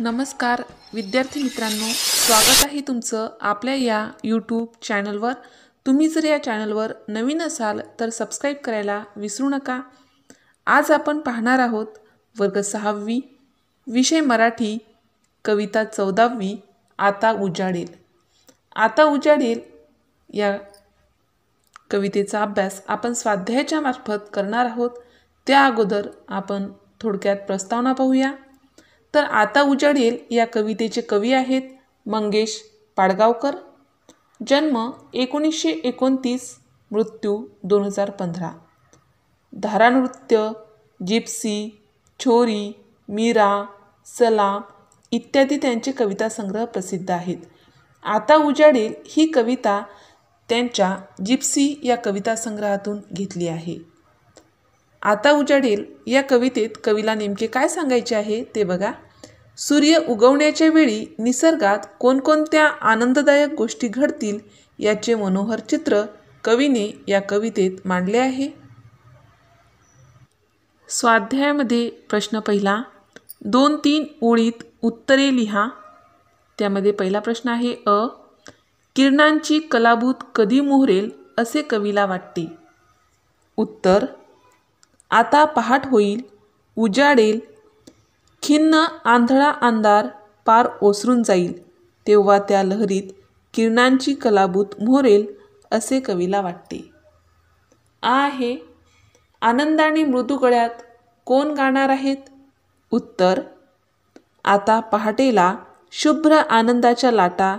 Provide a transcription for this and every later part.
नमस्कार विद्यार्थी मित्रांनो स्वागत आहे तुमचं आपल्या या यूट्यूब चॅनलवर तुम्ही जर या चॅनलवर नवीन असाल तर सबस्क्राईब करायला विसरू नका आज आपण पाहणार आहोत वर्ग सहावी विषय मराठी कविता चौदावी आता उजाडेल आता उजाडेल या कवितेचा अभ्यास आपण स्वाध्यायाच्या मार्फत करणार आहोत त्या अगोदर आपण थोडक्यात प्रस्तावना पाहूया तर आता उजाडेल या कवितेचे कवी आहेत मंगेश पाडगावकर जन्म एकोणीसशे एकोणतीस मृत्यू दोन हजार पंधरा धारानृत्य जिप्सी छोरी मीरा सलाम इत्यादी त्यांचे कविता संग्रह प्रसिद्ध आहेत आता उजाडेल ही कविता त्यांच्या जिप्सी या कविता संग्रहातून घेतली आहे आता उजाडेल या कवितेत कवीला नेमके काय सांगायचे आहे ते बघा सूर्य उगवण्याच्या वेळी निसर्गात कोणकोणत्या आनंददायक गोष्टी घडतील याचे मनोहर चित्र कवीने या कवितेत मांडले आहे स्वाध्यायामध्ये प्रश्न पहिला दोन तीन ओळीत उत्तरे लिहा त्यामध्ये पहिला प्रश्न आहे अ किरणांची कलाभूत कधी मोहरेल असे कवीला वाटते उत्तर आता पहाट होईल उजाडेल खिन्न आंधळा अंधार पार ओसरून जाईल तेव्हा त्या लहरीत किरणांची कलाभूत मोरेल असे कवीला वाटते आहे आनंदाने मृदुगळ्यात कोण गाणार आहेत उत्तर आता पहाटेला शुभ्र आनंदाच्या लाटा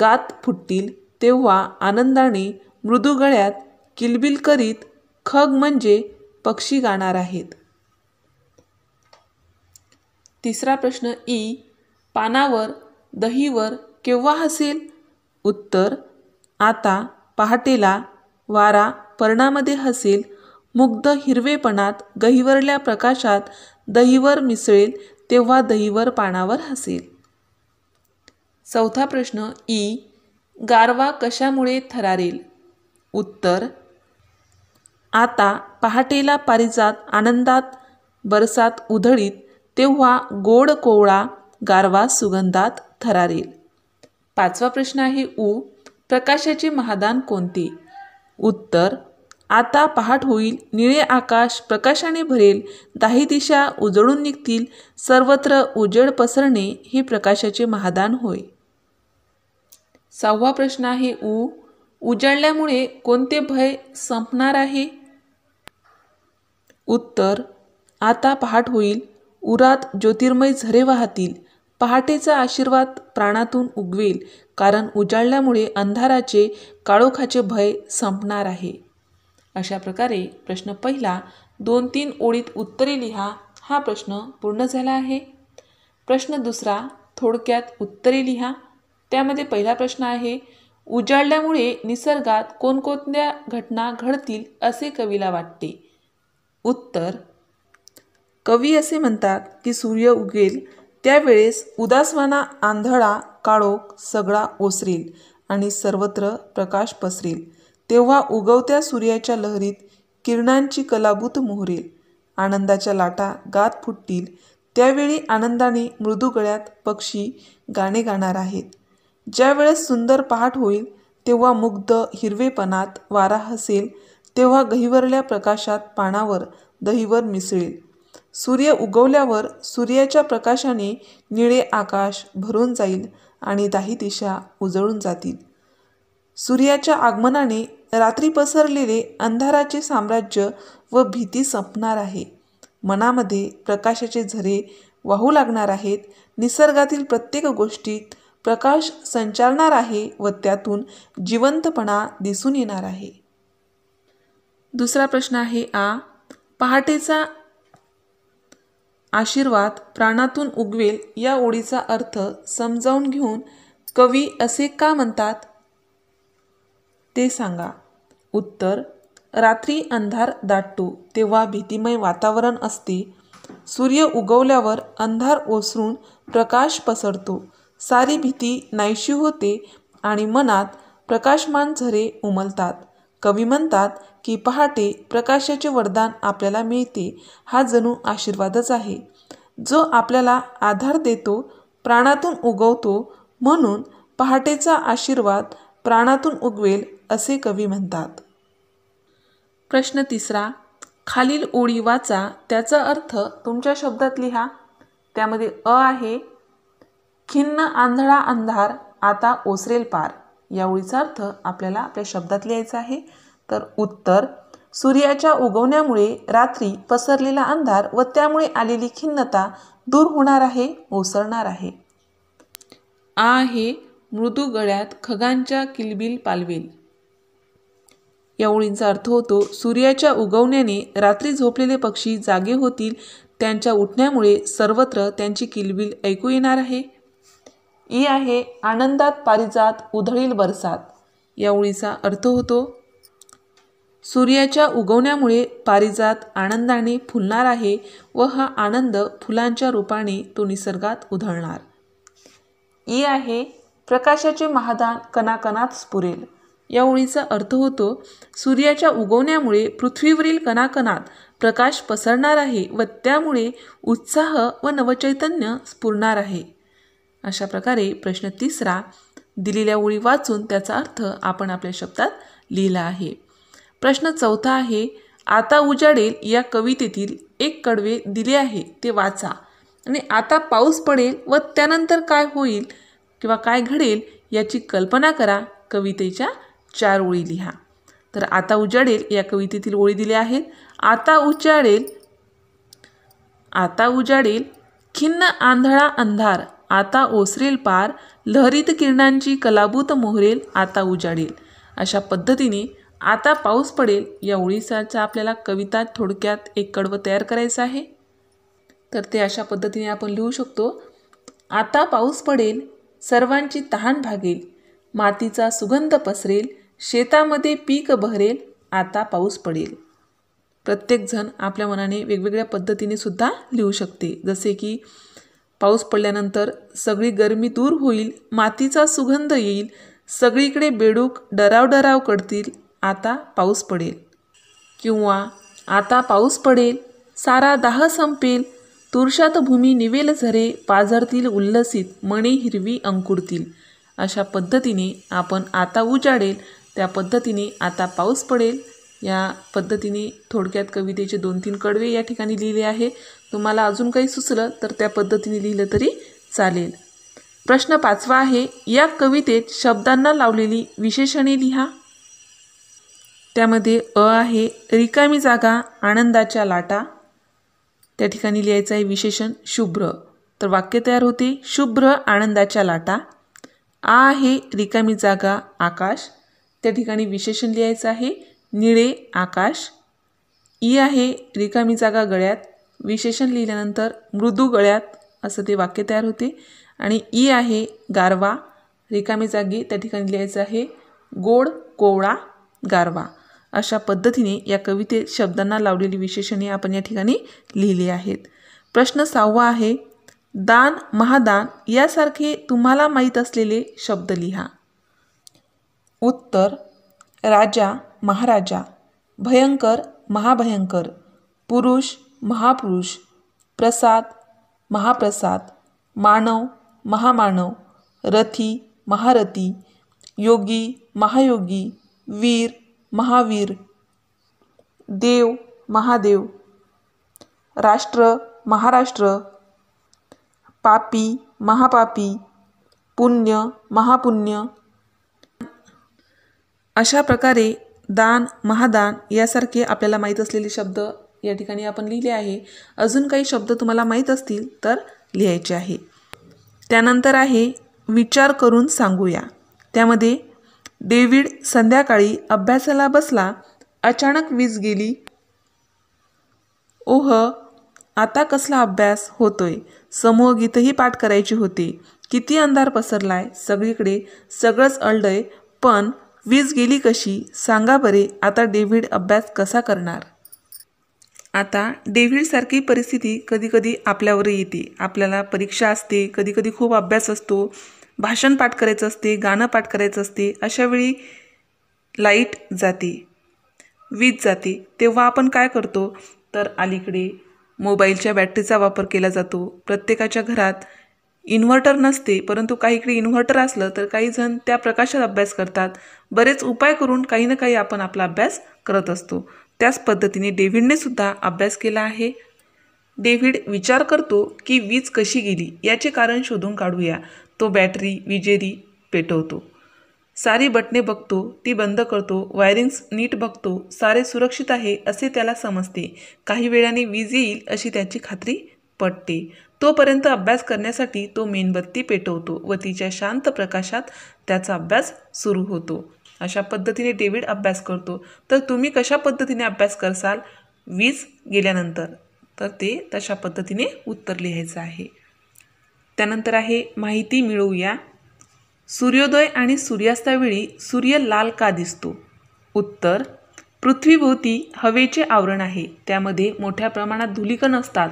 गात फुटतील तेव्हा आनंदाने मृदुगळ्यात किलबिल करीत खग म्हणजे पक्षी गाणार आहेत तिसरा प्रश्न ई पानावर दहीवर केव्हा हसेल उत्तर आता पहाटेला वारा पर्णामध्ये हसेल मुग्ध हिरवेपणात गहिवरल्या प्रकाशात दहीवर मिसळेल तेव्हा दहीवर पानावर हसेल चौथा प्रश्न ई गारवा कशामुळे थरारेल उत्तर आता पहाटेला पारिजात आनंदात बरसात उधळीत तेव्हा गोड कोवळा गारवा सुगंधात थरारील पाचवा प्रश्न आहे उ प्रकाशाची महादान कोणती उत्तर आता पहाट होईल निळे आकाश प्रकाशाने भरेल दाही दिशा उजळून निघतील सर्वत्र उजळ पसरणे हे प्रकाशाचे महादान होय सहावा प्रश्न आहे उ उजळल्यामुळे कोणते भय संपणार आहे उत्तर आता पहाट होईल उरात ज्योतिर्मय झरे वाहतील पहाटेचा आशीर्वाद प्राणातून उगवेल कारण उजाळल्यामुळे अंधाराचे काळोखाचे भय संपणार आहे अशा प्रकारे प्रश्न पहिला दोन तीन ओळीत उत्तरे लिहा हा प्रश्न पूर्ण झाला आहे प्रश्न दुसरा थोडक्यात उत्तरे लिहा त्यामध्ये पहिला प्रश्न आहे उजाळल्यामुळे निसर्गात कोणकोणत्या घटना घडतील असे कवीला वाटते उत्तर कवी असे म्हणतात की सूर्य उगेल त्यावेळेस उदासवाना आंधळा काळोख सगळा ओसरेल आणि सर्वत्र प्रकाश पसरेल तेव्हा उगवत्या सूर्याच्या लहरीत किरणांची कलाभूत मोहरेल आनंदाच्या लाटा गात फुटतील त्यावेळी आनंदाने मृदू गळ्यात पक्षी गाणे गाणार आहेत ज्यावेळेस सुंदर पहाट होईल तेव्हा मुग्ध हिरवेपणात वारा हसेल तेव्हा गहिवरल्या प्रकाशात पानावर दहीवर मिसळेल सूर्य उगवल्यावर सूर्याच्या प्रकाशाने निळे आकाश भरून जाईल आणि दाही दिशा उजळून जातील सूर्याच्या आगमनाने रात्री पसरलेले अंधाराचे साम्राज्य व भीती संपणार आहे मनामध्ये प्रकाशाचे झरे वाहू लागणार आहेत निसर्गातील प्रत्येक गोष्टीत प्रकाश संचारणार आहे व त्यातून जिवंतपणा दिसून येणार आहे दुसरा प्रश्न आहे आ पहाटेचा आशीर्वाद प्राणातून उगवेल या ओळीचा अर्थ समजावून घेऊन कवी असे का म्हणतात ते सांगा उत्तर रात्री अंधार दाटतो तेव्हा भीतीमय वातावरण असते सूर्य उगवल्यावर अंधार ओसरून प्रकाश पसरतो सारी भीती नाहीशी होते आणि मनात प्रकाशमान झरे उमलतात कवी म्हणतात की पहाटे प्रकाशाचे वरदान आपल्याला मिळते हा जणू आशीर्वादच आहे जो आपल्याला आधार देतो प्राणातून उगवतो म्हणून पहाटेचा आशीर्वाद प्राणातून उगवेल असे कवी म्हणतात प्रश्न तिसरा खालील ओळी वाचा त्याचा अर्थ तुमच्या शब्दात लिहा त्यामध्ये अ आहे खिन्न आंधळा अंधार आता ओसरेल पार या ओळीचा अर्थ आपल्याला आपल्या शब्दात लिहायचा आहे तर उत्तर सूर्याच्या उगवण्यामुळे रात्री पसरलेला अंधार व त्यामुळे आलेली खिन्नता दूर होणार आहे ओसरणार आहे आ हे मृदू गळ्यात खगांच्या किलबिल पालवेल या ओळींचा अर्थ होतो सूर्याच्या उगवण्याने रात्री झोपलेले पक्षी जागे होतील त्यांच्या उठण्यामुळे सर्वत्र त्यांची किलबिल ऐकू येणार आहे ई आहे आनंदात पारिजात उधळील बरसात या ओळीचा अर्थ होतो सूर्याच्या उगवण्यामुळे पारिजात आनंदाने फुलणार आहे व हा आनंद फुलांच्या रूपाने तो निसर्गात उधळणार ई आहे प्रकाशाचे महादान कणाकणात स्फुरेल या ओळीचा अर्थ होतो सूर्याच्या उगवण्यामुळे पृथ्वीवरील कणाकणात प्रकाश पसरणार आहे व त्यामुळे उत्साह व नवचैतन्य स्फुरणार आहे अशा प्रकारे प्रश्न तिसरा दिलेल्या ओळी वाचून त्याचा अर्थ आपण आपल्या शब्दात लिहिला आहे प्रश्न चौथा आहे आता उजाडेल या कवितेतील एक कडवे दिले आहे ते वाचा आणि आता पाऊस पडेल व त्यानंतर काय होईल किंवा काय घडेल याची कल्पना करा कवितेच्या चार ओळी लिहा तर आता उजाडेल या कवितेतील ओळी दिल्या आहेत आता उजाडेल आता उजाडेल खिन्न आंधळा अंधार आता ओसरेल पार लहरीत किरणांची कलाभूत मोहरेल आता उजाडेल अशा पद्धतीने आता पाऊस पडेल या ओळीसाचा आपल्याला कविता थोडक्यात एक कडवं तयार करायचं आहे तर ते अशा पद्धतीने आपण लिहू शकतो आता पाऊस पडेल सर्वांची तहान भागेल मातीचा सुगंध पसरेल शेतामध्ये पीक बहरेल आता पाऊस पडेल प्रत्येकजण आपल्या मनाने वेगवेगळ्या पद्धतीने सुद्धा लिहू शकते जसे की पाऊस पडल्यानंतर सगळी गर्मी दूर होईल मातीचा सुगंध येईल सगळीकडे बेडूक डराव डराव करतील आता पाऊस पडेल किंवा आता पाऊस पडेल सारा दाह संपेल तुरशात भूमी निवेल झरे पाझरतील उल्लसित मणे हिरवी अंकुरतील अशा पद्धतीने आपण आता उजाडेल त्या पद्धतीने आता पाऊस पडेल या पद्धतीने थोडक्यात कवितेचे दोन तीन कडवे या ठिकाणी लिहिले आहे तुम्हाला अजून काही सुचलं तर त्या पद्धतीने लिहिलं तरी चालेल प्रश्न पाचवा आहे या कवितेत शब्दांना लावलेली विशेषणे लिहा त्यामध्ये अ आहे रिकामी जागा आनंदाच्या लाटा त्या ठिकाणी लिहायचं आहे विशेषण शुभ्र तर वाक्य तयार होते शुभ्र आनंदाच्या लाटा आ आहे रिकामी जागा आकाश त्या ठिकाणी विशेषण लिहायचं आहे निळे आकाश ई आहे रिकामी जागा गळ्यात विशेषण लिहिल्यानंतर मृदू गळ्यात असं ते वाक्य तयार होते आणि ई आहे गारवा रिकामी जागी त्या ठिकाणी लिहायचं आहे गोड कोवळा गारवा अशा पद्धतीने या कवितेत शब्दांना लावलेली विशेषणे आपण या ठिकाणी लिहिली आहेत प्रश्न सहावा आहे दान महादान यासारखे तुम्हाला माहीत असलेले शब्द लिहा उत्तर राजा महाराजा भयंकर महाभयंकर पुरुष महापुरुष प्रसाद महाप्रसाद मानव महामानव रथी महारथी योगी महायोगी वीर महावीर देव महादेव राष्ट्र महाराष्ट्र पापी महापापी पुण्य महापुण्य अशा प्रकारे दान महादान यासारखे आपल्याला माहीत असलेले शब्द या ठिकाणी आपण लिहिले आहे अजून काही शब्द तुम्हाला माहीत असतील तर लिहायचे आहे त्यानंतर आहे विचार करून सांगूया त्यामध्ये डेव्हिड संध्याकाळी अभ्यासाला बसला अचानक वीज गेली ओह आता कसला अभ्यास होतोय समूह गीतही पाठ करायची होते किती अंधार पसरलाय सगळीकडे सगळंच अळडय पण वीज गेली कशी सांगा बरे आता डेव्हिड अभ्यास कसा करणार आता डेव्हिडसारखी परिस्थिती कधीकधी आपल्यावर येते आपल्याला परीक्षा असते कधीकधी खूप अभ्यास असतो भाषण पाठ करायचं असते गाणं पाठ करायचं असते अशावेळी लाईट जाते वीज जाते तेव्हा आपण काय करतो तर अलीकडे मोबाईलच्या बॅटरीचा वापर केला जातो प्रत्येकाच्या घरात इन्व्हर्टर नसते परंतु काहीकडे इन्व्हर्टर असलं तर काही जण त्या प्रकाशात अभ्यास करतात बरेच उपाय करून काही ना काही आपण आपला अभ्यास करत असतो त्याच पद्धतीने डेव्हिडने सुद्धा अभ्यास केला आहे डेव्हिड विचार करतो की वीज कशी गेली याचे कारण शोधून काढूया तो बॅटरी विजेरी पेटवतो सारी बटणे बघतो ती बंद करतो वायरिंग्स नीट बघतो सारे सुरक्षित आहे असे त्याला समजते काही वेळाने वीज येईल अशी त्याची खात्री पटते तोपर्यंत अभ्यास करण्यासाठी तो मेणबत्ती पेटवतो व तिच्या शांत प्रकाशात त्याचा अभ्यास सुरू होतो अशा पद्धतीने डेव्हिड अभ्यास करतो तर तुम्ही कशा पद्धतीने अभ्यास करसाल वीज गेल्यानंतर तर ते तशा पद्धतीने उत्तर लिहायचं आहे त्यानंतर आहे माहिती मिळवूया सूर्योदय आणि सूर्यास्तावेळी सूर्य लाल का दिसतो उत्तर पृथ्वीभोवती हवेचे आवरण आहे त्यामध्ये मोठ्या प्रमाणात धुलिकण असतात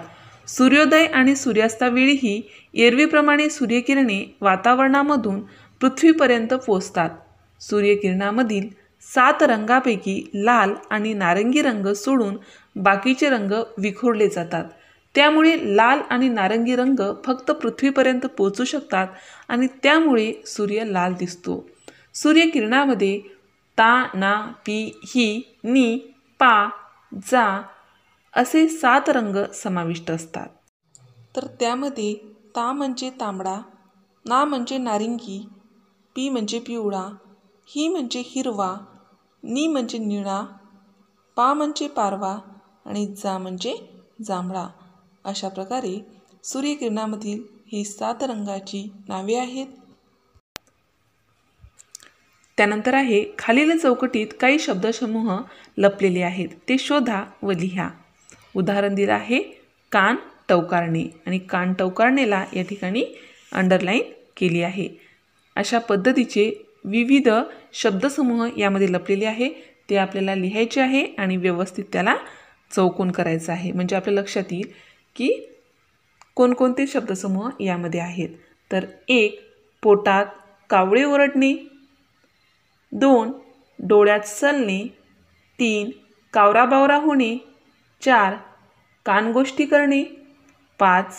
सूर्योदय आणि सूर्यास्तावेळीही एरवीप्रमाणे सूर्यकिरणे वातावरणामधून पृथ्वीपर्यंत पोचतात सूर्यकिरणामधील सात रंगापैकी लाल आणि नारंगी रंग सोडून बाकीचे रंग विखुरले जातात त्यामुळे लाल आणि नारंगी रंग फक्त पृथ्वीपर्यंत पोचू शकतात आणि त्यामुळे सूर्य लाल दिसतो सूर्यकिरणामध्ये ता ना पी ही नी पा जा असे सात रंग समाविष्ट असतात तर त्यामध्ये ता म्हणजे तांबडा ना म्हणजे नारिंगी पी म्हणजे पिवळा ही म्हणजे हिरवा नी म्हणजे निळा पा म्हणजे पारवा आणि जा म्हणजे जांभळा अशा प्रकारे सूर्यकिरणामधील ही सात रंगाची नावे आहेत त्यानंतर आहे खालील चौकटीत काही शब्दसमूह लपलेले आहेत ते शोधा व लिहा उदाहरण दिलं आहे कान टवकारणे आणि कान टवकारणेला या ठिकाणी अंडरलाईन केली आहे अशा पद्धतीचे विविध शब्दसमूह यामध्ये लपलेले आहे ते आपल्याला लिहायचे आहे आणि व्यवस्थित त्याला चौकोन करायचं आहे म्हणजे आपल्या लक्षात येईल की कोणकोणते शब्दसमूह यामध्ये आहेत तर एक पोटात कावळे ओरडणे दोन डोळ्यात सलणे तीन कावराबावरा होणे चार कानगोष्टी करणे पाच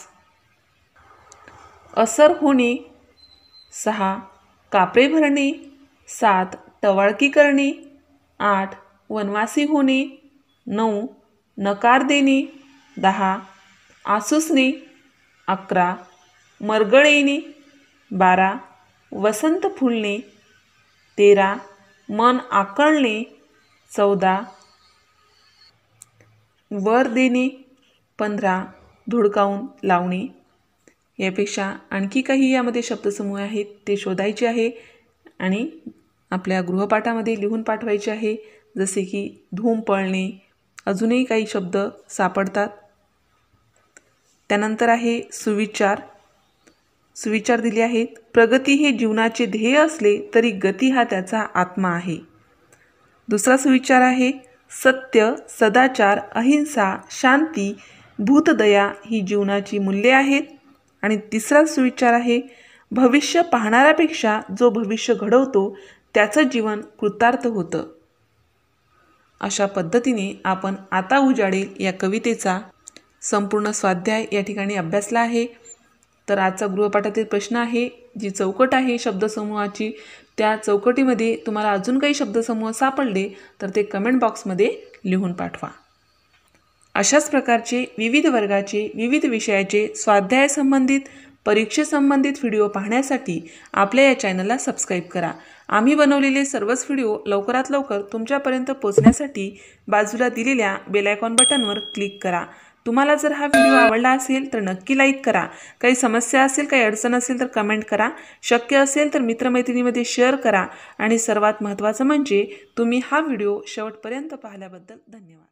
असर होणे सहा कापडे भरणे सात टवाळकी करणे आठ वनवासी होणे नऊ नकार देणे दहा आसुसणे अकरा मरगळ येणे बारा वसंत फुलणे तेरा मन आकळणे चौदा वर देणे पंधरा धुडकावून लावणे यापेक्षा आणखी काही यामध्ये शब्दसमूह आहेत ते शोधायचे आहे आणि आपल्या गृहपाठामध्ये लिहून पाठवायचे आहे जसे की धूम पळणे अजूनही काही शब्द सापडतात त्यानंतर आहे सुविचार सुविचार दिले आहेत प्रगती हे जीवनाचे ध्येय असले तरी गती हा त्याचा आत्मा आहे दुसरा सुविचार आहे सत्य सदाचार अहिंसा शांती भूतदया ही जीवनाची मूल्ये आहेत आणि तिसरा सुविचार आहे भविष्य पाहणाऱ्यापेक्षा जो भविष्य घडवतो त्याचं जीवन कृतार्थ होतं अशा पद्धतीने आपण आता उजाडेल या कवितेचा संपूर्ण स्वाध्याय या ठिकाणी अभ्यासला आहे तर आजचा गृहपाठातील प्रश्न आहे जी चौकट आहे शब्दसमूहाची त्या चौकटीमध्ये तुम्हाला अजून काही शब्दसमूह सापडले तर ते कमेंट बॉक्समध्ये लिहून पाठवा अशाच प्रकारचे विविध वर्गाचे विविध विषयाचे स्वाध्यायासंबंधित परीक्षेसंबंधित व्हिडिओ पाहण्यासाठी आपल्या या चॅनलला सबस्क्राईब करा आम्ही बनवलेले सर्वच व्हिडिओ लवकरात लवकर तुमच्यापर्यंत पोहोचण्यासाठी बाजूला दिलेल्या बेलायकॉन बटनवर क्लिक करा तुम्हाला जर हा व्हिडिओ आवडला असेल तर नक्की लाईक करा काही समस्या असेल काही अडचण असेल तर कमेंट करा शक्य असेल तर मित्रमैत्रिणीमध्ये शेअर करा आणि सर्वात महत्त्वाचं म्हणजे तुम्ही हा व्हिडिओ शेवटपर्यंत पाहिल्याबद्दल धन्यवाद